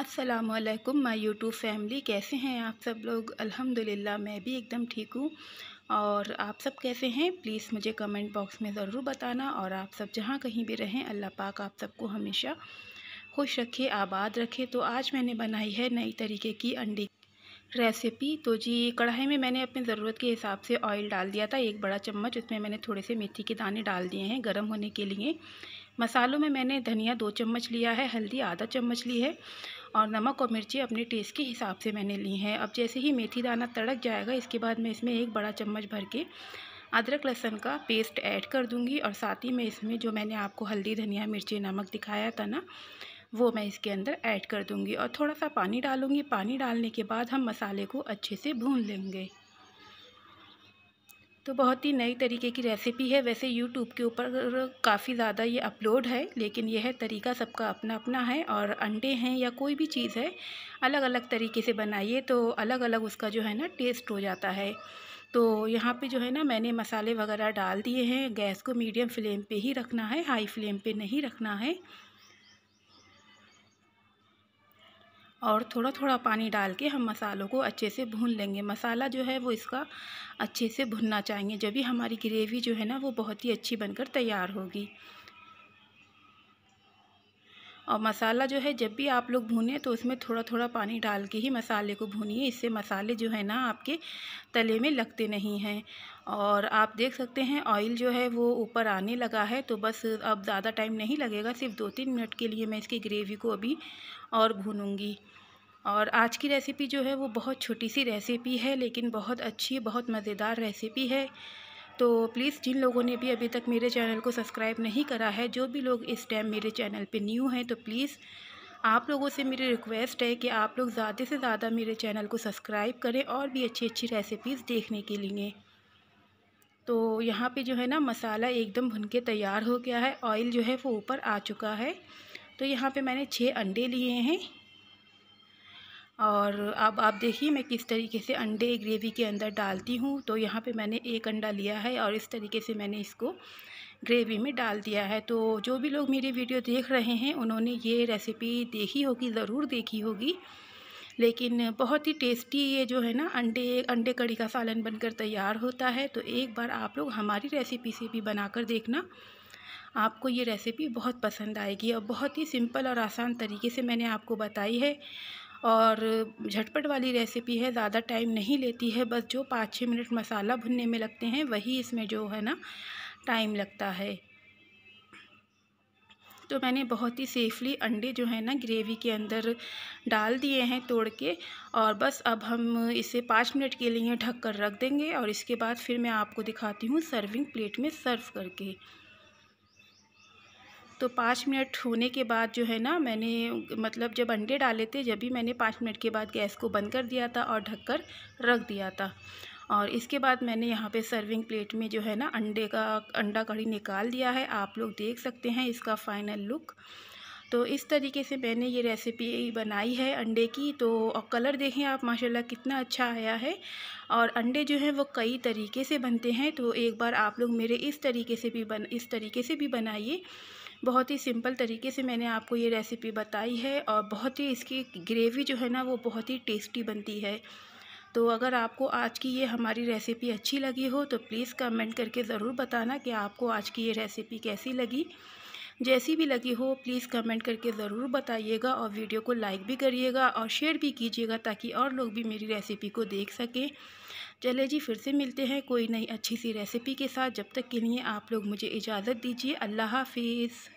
असलकम my YouTube family कैसे हैं आप सब लोग अल्हम्दुलिल्लाह मैं भी एकदम ठीक हूँ और आप सब कैसे हैं प्लीज़ मुझे कमेंट बॉक्स में ज़रूर बताना और आप सब जहाँ कहीं भी रहें अल्लाह पाक आप सबको हमेशा खुश रखे आबाद रखे तो आज मैंने बनाई है नई तरीके की अंडे रेसिपी तो जी कढ़ाई में मैंने अपनी ज़रूरत के हिसाब से ऑयल डाल दिया था एक बड़ा चम्मच उसमें मैंने थोड़े से मेथी के दाने डाल दिए हैं गर्म होने के लिए मसालों में मैंने धनिया दो चम्मच लिया है हल्दी आधा चम्मच ली है और नमक और मिर्ची अपने टेस्ट के हिसाब से मैंने ली हैं अब जैसे ही मेथी दाना तड़क जाएगा इसके बाद मैं इसमें एक बड़ा चम्मच भर के अदरक लहसन का पेस्ट ऐड कर दूंगी और साथ ही मैं इसमें जो मैंने आपको हल्दी धनिया मिर्ची नमक दिखाया था ना वो मैं इसके अंदर ऐड कर दूंगी और थोड़ा सा पानी डालूंगी पानी डालने के बाद हम मसाले को अच्छे से भून लेंगे तो बहुत ही नई तरीके की रेसिपी है वैसे यूट्यूब के ऊपर काफ़ी ज़्यादा ये अपलोड है लेकिन यह तरीका सबका अपना अपना है और अंडे हैं या कोई भी चीज़ है अलग अलग तरीके से बनाइए तो अलग अलग उसका जो है ना टेस्ट हो जाता है तो यहाँ पे जो है ना मैंने मसाले वगैरह डाल दिए हैं गैस को मीडियम फ्लेम पे ही रखना है हाई फ्लेम पे नहीं रखना है और थोड़ा थोड़ा पानी डाल के हम मसालों को अच्छे से भून लेंगे मसाला जो है वो इसका अच्छे से भुनना चाहिए जब भी हमारी ग्रेवी जो है ना वो बहुत ही अच्छी बनकर तैयार होगी और मसाला जो है जब भी आप लोग भूनें तो उसमें थोड़ा थोड़ा पानी डाल के ही मसाले को भूनिए इससे मसाले जो है ना आपके तले में लगते नहीं हैं और आप देख सकते हैं ऑयल जो है वो ऊपर आने लगा है तो बस अब ज़्यादा टाइम नहीं लगेगा सिर्फ दो तीन मिनट के लिए मैं इसकी ग्रेवी को अभी और भूनूँगी और आज की रेसिपी जो है वो बहुत छोटी सी रेसिपी है लेकिन बहुत अच्छी बहुत मज़ेदार रेसिपी है तो प्लीज़ जिन लोगों ने भी अभी तक मेरे चैनल को सब्सक्राइब नहीं करा है जो भी लोग इस टाइम मेरे चैनल पे न्यू हैं तो प्लीज़ आप लोगों से मेरी रिक्वेस्ट है कि आप लोग ज़्यादा से ज़्यादा मेरे चैनल को सब्सक्राइब करें और भी अच्छी अच्छी रेसिपीज़ देखने के लिए तो यहाँ पर जो है ना मसाला एकदम भुन के तैयार हो गया है ऑयल जो है वो ऊपर आ चुका है तो यहाँ पर मैंने छः अंडे लिए हैं और अब आप देखिए मैं किस तरीके से अंडे ग्रेवी के अंदर डालती हूँ तो यहाँ पे मैंने एक अंडा लिया है और इस तरीके से मैंने इसको ग्रेवी में डाल दिया है तो जो भी लोग मेरी वीडियो देख रहे हैं उन्होंने ये रेसिपी देखी होगी ज़रूर देखी होगी लेकिन बहुत ही टेस्टी ये जो है ना अंडे अंडे कड़ी का सालन बनकर तैयार होता है तो एक बार आप लोग हमारी रेसिपी से भी बनाकर देखना आपको ये रेसिपी बहुत पसंद आएगी और बहुत ही सिंपल और आसान तरीके से मैंने आपको बताई है और झटपट वाली रेसिपी है ज़्यादा टाइम नहीं लेती है बस जो पाँच छः मिनट मसाला भुनने में लगते हैं वही इसमें जो है ना टाइम लगता है तो मैंने बहुत ही सेफली अंडे जो है ना ग्रेवी के अंदर डाल दिए हैं तोड़ के और बस अब हम इसे पाँच मिनट के लिए ढक कर रख देंगे और इसके बाद फिर मैं आपको दिखाती हूँ सर्विंग प्लेट में सर्व करके तो पाँच मिनट होने के बाद जो है ना मैंने मतलब जब अंडे डाले थे जब भी मैंने पाँच मिनट के बाद गैस को बंद कर दिया था और ढककर रख दिया था और इसके बाद मैंने यहाँ पे सर्विंग प्लेट में जो है ना अंडे का अंडा कड़ी निकाल दिया है आप लोग देख सकते हैं इसका फाइनल लुक तो इस तरीके से मैंने ये रेसिपी बनाई है अंडे की तो और कलर देखें आप माशाल्लाह कितना अच्छा आया है और अंडे जो हैं वो कई तरीके से बनते हैं तो एक बार आप लोग मेरे इस तरीके से भी बन इस तरीके से भी बनाइए बहुत ही सिंपल तरीके से मैंने आपको ये रेसिपी बताई है और बहुत ही इसकी ग्रेवी जो है ना वो बहुत ही टेस्टी बनती है तो अगर आपको आज की ये हमारी रेसिपी अच्छी लगी हो तो प्लीज़ कमेंट करके ज़रूर बताना कि आपको आज की ये रेसिपी कैसी लगी जैसी भी लगी हो प्लीज़ कमेंट करके ज़रूर बताइएगा और वीडियो को लाइक भी करिएगा और शेयर भी कीजिएगा ताकि और लोग भी मेरी रेसिपी को देख सकें चले जी फिर से मिलते हैं कोई नई अच्छी सी रेसिपी के साथ जब तक के लिए आप लोग मुझे इजाज़त दीजिए अल्लाह हाफिज़